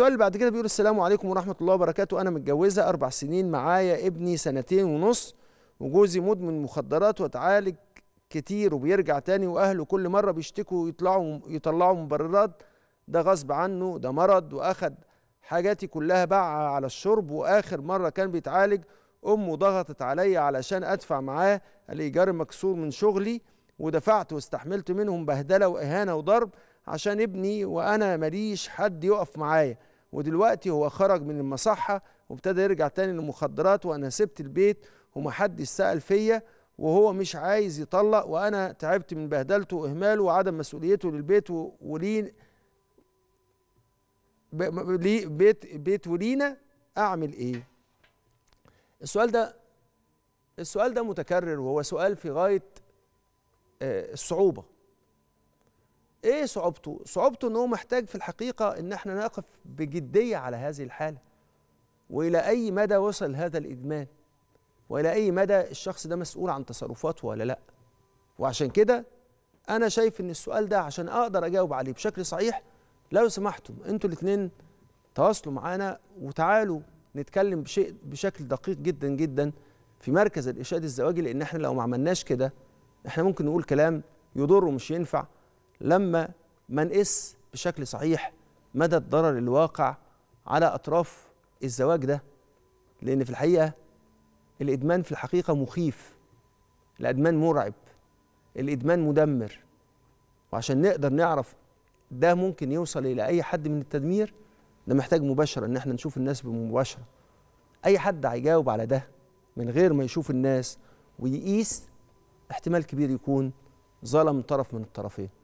السؤال اللي بعد كده بيقول السلام عليكم ورحمه الله وبركاته انا متجوزه اربع سنين معايا ابني سنتين ونص وجوزي مدمن مخدرات وتعالج كتير وبيرجع تاني واهله كل مره بيشتكوا يطلعوا يطلعوا مبررات ده غصب عنه ده مرض واخد حاجاتي كلها باعها على الشرب واخر مره كان بيتعالج امه ضغطت عليا علشان ادفع معاه الايجار مكسور من شغلي ودفعت واستحملت منهم بهدله واهانه وضرب عشان ابني وانا ماليش حد يقف معايا ودلوقتي هو خرج من المصحة وابتدى يرجع تاني للمخدرات وأنا سبت البيت ومحدش سأل فيا وهو مش عايز يطلق وأنا تعبت من بهدلته وإهماله وعدم مسؤوليته للبيت ولي بيت بيت ولينا أعمل إيه؟ السؤال ده السؤال ده متكرر وهو سؤال في غاية آه، الصعوبة ايه صعوبته صعوبته ان هو محتاج في الحقيقه ان احنا نقف بجديه على هذه الحاله والى اي مدى وصل هذا الادمان والى اي مدى الشخص ده مسؤول عن تصرفاته ولا لا وعشان كده انا شايف ان السؤال ده عشان اقدر اجاوب عليه بشكل صحيح لو سمحتم انتوا الاثنين تواصلوا معانا وتعالوا نتكلم بشيء بشكل دقيق جدا جدا في مركز الإشاد الزواجي لأن احنا لو ما عملناش كده احنا ممكن نقول كلام يضر ومش ينفع لما ما نقيس بشكل صحيح مدى الضرر الواقع على أطراف الزواج ده لأن في الحقيقة الإدمان في الحقيقة مخيف الإدمان مرعب الإدمان مدمر وعشان نقدر نعرف ده ممكن يوصل إلى أي حد من التدمير ده محتاج مباشرة إن احنا نشوف الناس بمباشرة أي حد هيجاوب على ده من غير ما يشوف الناس ويقيس احتمال كبير يكون ظلم طرف من الطرفين